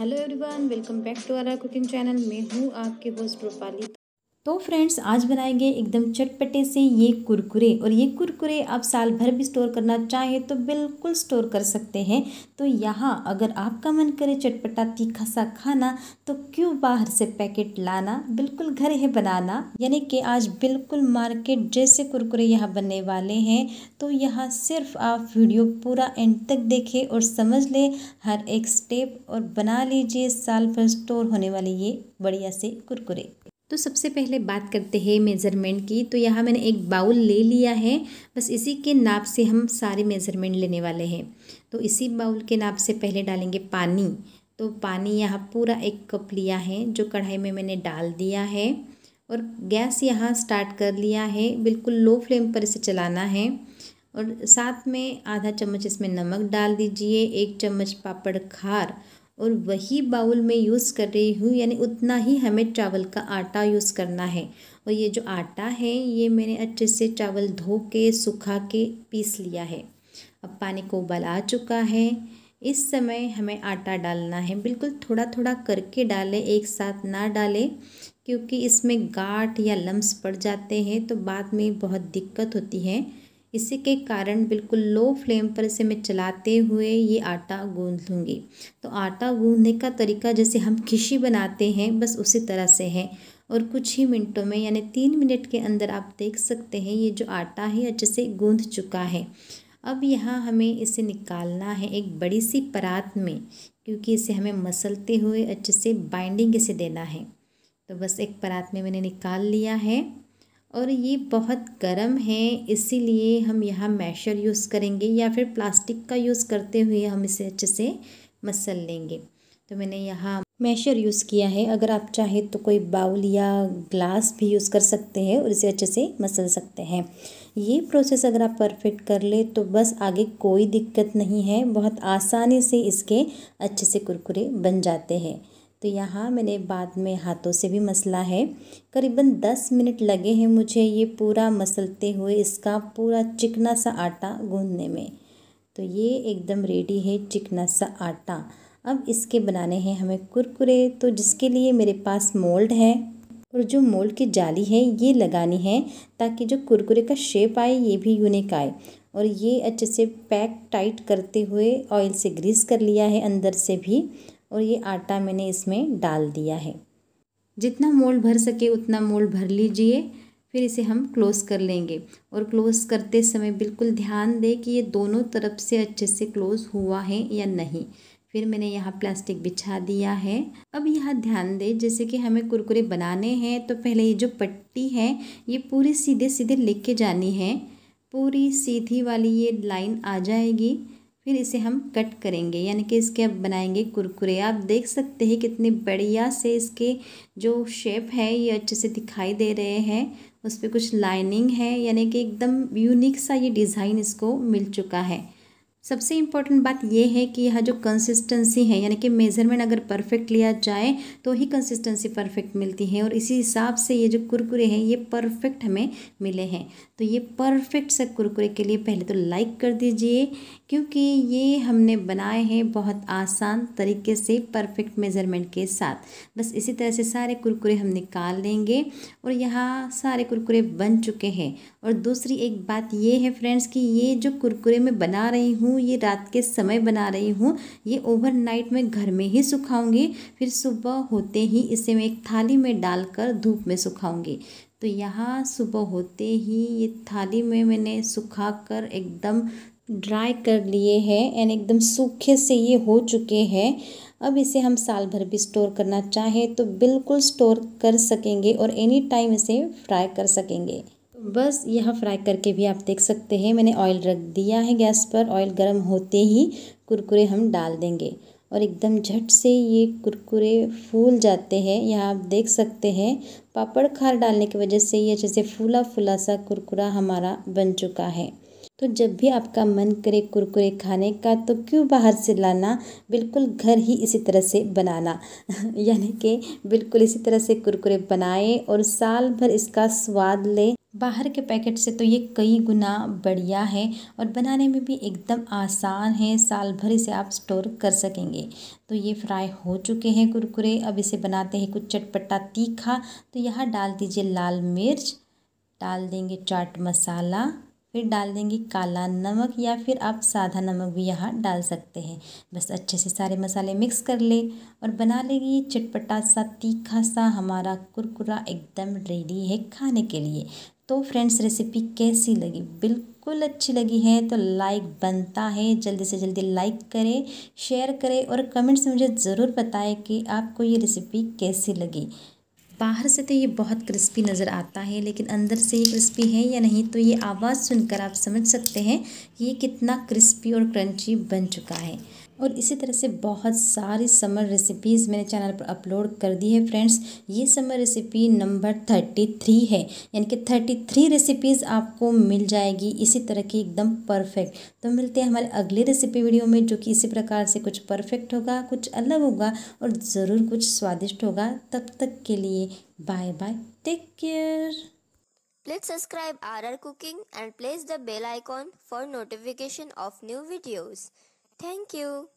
Hello everyone welcome back to our cooking channel मैं हूँ आपके होस्ट रूपाली तो फ्रेंड्स आज बनाएंगे एकदम चटपटे से ये कुरकुरे और ये कुरकुरे आप साल भर भी स्टोर करना चाहें तो बिल्कुल स्टोर कर सकते हैं तो यहाँ अगर आपका मन करे चटपटा तीखा सा खाना तो क्यों बाहर से पैकेट लाना बिल्कुल घर ही बनाना यानी कि आज बिल्कुल मार्केट जैसे कुरकुरे यहाँ बनने वाले हैं तो यहाँ सिर्फ आप वीडियो पूरा एंड तक देखें और समझ लें हर एक स्टेप और बना लीजिए साल भर स्टोर होने वाले ये बढ़िया से कुरकुरे तो सबसे पहले बात करते हैं मेज़रमेंट की तो यहाँ मैंने एक बाउल ले लिया है बस इसी के नाप से हम सारे मेज़रमेंट लेने वाले हैं तो इसी बाउल के नाप से पहले डालेंगे पानी तो पानी यहाँ पूरा एक कप लिया है जो कढ़ाई में मैंने डाल दिया है और गैस यहाँ स्टार्ट कर लिया है बिल्कुल लो फ्लेम पर इसे चलाना है और साथ में आधा चम्मच इसमें नमक डाल दीजिए एक चम्मच पापड़ खार और वही बाउल में यूज़ कर रही हूँ यानी उतना ही हमें चावल का आटा यूज़ करना है और ये जो आटा है ये मैंने अच्छे से चावल धो के सुखा के पीस लिया है अब पानी को उबाल आ चुका है इस समय हमें आटा डालना है बिल्कुल थोड़ा थोड़ा करके डालें एक साथ ना डालें क्योंकि इसमें गाठ या लम्स पड़ जाते हैं तो बाद में बहुत दिक्कत होती है इसी के कारण बिल्कुल लो फ्लेम पर इसे मैं चलाते हुए ये आटा गूँध लूँगी तो आटा गूँधने का तरीका जैसे हम खिशी बनाते हैं बस उसी तरह से है और कुछ ही मिनटों में यानी तीन मिनट के अंदर आप देख सकते हैं ये जो आटा है अच्छे से गूँध चुका है अब यहाँ हमें इसे निकालना है एक बड़ी सी परात में क्योंकि इसे हमें मसलते हुए अच्छे से बाइंडिंग इसे देना है तो बस एक परात में मैंने निकाल लिया है और ये बहुत गर्म है इसीलिए हम यहाँ मैशर यूज़ करेंगे या फिर प्लास्टिक का यूज़ करते हुए हम इसे अच्छे से मसल लेंगे तो मैंने यहाँ मैशर यूज़ किया है अगर आप चाहें तो कोई बाउल या ग्लास भी यूज़ कर सकते हैं और इसे अच्छे से मसल सकते हैं ये प्रोसेस अगर आप परफेक्ट कर ले तो बस आगे कोई दिक्कत नहीं है बहुत आसानी से इसके अच्छे से कुरकुरे बन जाते हैं तो यहाँ मैंने बाद में हाथों से भी मसला है करीबन दस मिनट लगे हैं मुझे ये पूरा मसलते हुए इसका पूरा चिकना सा आटा गूंदने में तो ये एकदम रेडी है चिकना सा आटा अब इसके बनाने हैं हमें कुरकुरे तो जिसके लिए मेरे पास मोल्ड है और जो मोल्ड की जाली है ये लगानी है ताकि जो कुरकुरे का शेप आए ये भी यूनिक आए और ये अच्छे से पैक टाइट करते हुए ऑयल से ग्रीस कर लिया है अंदर से भी और ये आटा मैंने इसमें डाल दिया है जितना मोल्ड भर सके उतना मोल्ड भर लीजिए फिर इसे हम क्लोज़ कर लेंगे और क्लोज़ करते समय बिल्कुल ध्यान दें कि ये दोनों तरफ से अच्छे से क्लोज़ हुआ है या नहीं फिर मैंने यहाँ प्लास्टिक बिछा दिया है अब यहाँ ध्यान दें जैसे कि हमें कुरकुरे बनाने हैं तो पहले ये जो पट्टी है ये पूरी सीधे सीधे के जानी है पूरी सीधी वाली ये लाइन आ जाएगी फिर इसे हम कट करेंगे यानी कि इसके अब बनाएंगे कुरकुरे आप देख सकते हैं कितने बढ़िया से इसके जो शेप है ये अच्छे से दिखाई दे रहे हैं उस पर कुछ लाइनिंग है यानी कि एकदम यूनिक सा ये डिज़ाइन इसको मिल चुका है सबसे इम्पॉर्टेंट बात यह है कि यह जो कंसिस्टेंसी है यानी कि मेज़रमेंट अगर परफेक्ट लिया जाए तो ही कंसिस्टेंसी परफेक्ट मिलती है और इसी हिसाब से ये जो कुरकुरे हैं ये परफेक्ट हमें मिले हैं तो ये परफेक्ट से कुरकुरे के लिए पहले तो लाइक कर दीजिए क्योंकि ये हमने बनाए हैं बहुत आसान तरीके से परफेक्ट मेज़रमेंट के साथ बस इसी तरह से सारे कुरकुरे हम निकाल लेंगे और यहाँ सारे कुरकुरे बन चुके हैं और दूसरी एक बात ये है फ्रेंड्स कि ये जो कुरकुरे मैं बना रही हूँ ये रात के समय बना रही हूँ ये ओवरनाइट मैं घर में ही सुखाऊंगी फिर सुबह होते ही इसे मैं एक थाली में डालकर धूप में सुखाऊंगी तो यहाँ सुबह होते ही ये थाली में मैंने सुखा कर एकदम ड्राई कर लिए हैं एंड एकदम सूखे से ये हो चुके हैं अब इसे हम साल भर भी स्टोर करना चाहें तो बिल्कुल स्टोर कर सकेंगे और एनी टाइम इसे फ्राई कर सकेंगे बस यह फ्राई करके भी आप देख सकते हैं मैंने ऑयल रख दिया है गैस पर ऑयल गर्म होते ही कुरकुरे हम डाल देंगे और एकदम झट से ये कुरकुरे फूल जाते हैं यह आप देख सकते हैं पापड़ खार डालने की वजह से ये अच्छे से फूला फूला सा कुरकुरा हमारा बन चुका है तो जब भी आपका मन करे कुरकुरे खाने का तो क्यों बाहर से लाना बिल्कुल घर ही इसी तरह से बनाना यानी कि बिल्कुल इसी तरह से कुरकुरे बनाएं और साल भर इसका स्वाद लें बाहर के पैकेट से तो ये कई गुना बढ़िया है और बनाने में भी एकदम आसान है साल भर इसे आप स्टोर कर सकेंगे तो ये फ्राई हो चुके हैं कुरकुरे अब इसे बनाते हैं कुछ चटपटा तीखा तो यहाँ डाल दीजिए लाल मिर्च डाल देंगे चाट मसाला फिर डाल देंगे काला नमक या फिर आप सादा नमक भी यहाँ डाल सकते हैं बस अच्छे से सारे मसाले मिक्स कर ले और बना लेंगे ये चटपटा सा तीखा सा हमारा कुरकुरा एकदम रेडी है खाने के लिए तो फ्रेंड्स रेसिपी कैसी लगी बिल्कुल अच्छी लगी है तो लाइक बनता है जल्दी से जल्दी लाइक करें शेयर करें और कमेंट्स में मुझे ज़रूर बताएं कि आपको ये रेसिपी कैसी लगी बाहर से तो ये बहुत क्रिस्पी नज़र आता है लेकिन अंदर से ये क्रिस्पी है या नहीं तो ये आवाज़ सुनकर आप समझ सकते हैं कि ये कितना क्रिस्पी और क्रंची बन चुका है और इसी तरह से बहुत सारी समर रेसिपीज़ मैंने चैनल पर अपलोड कर दी है फ्रेंड्स ये summer recipe number thirty three है यानी कि थर्टी थ्री रेसिपीज़ आपको मिल जाएगी इसी तरह की एकदम परफेक्ट तो मिलते हैं हमारे अगले रेसिपी वीडियो में जो कि इसी प्रकार से कुछ परफेक्ट होगा कुछ अलग होगा और ज़रूर कुछ स्वादिष्ट होगा तब तक के लिए bye bye take care Please subscribe RR Cooking and press the bell icon for notification of new videos. Thank you.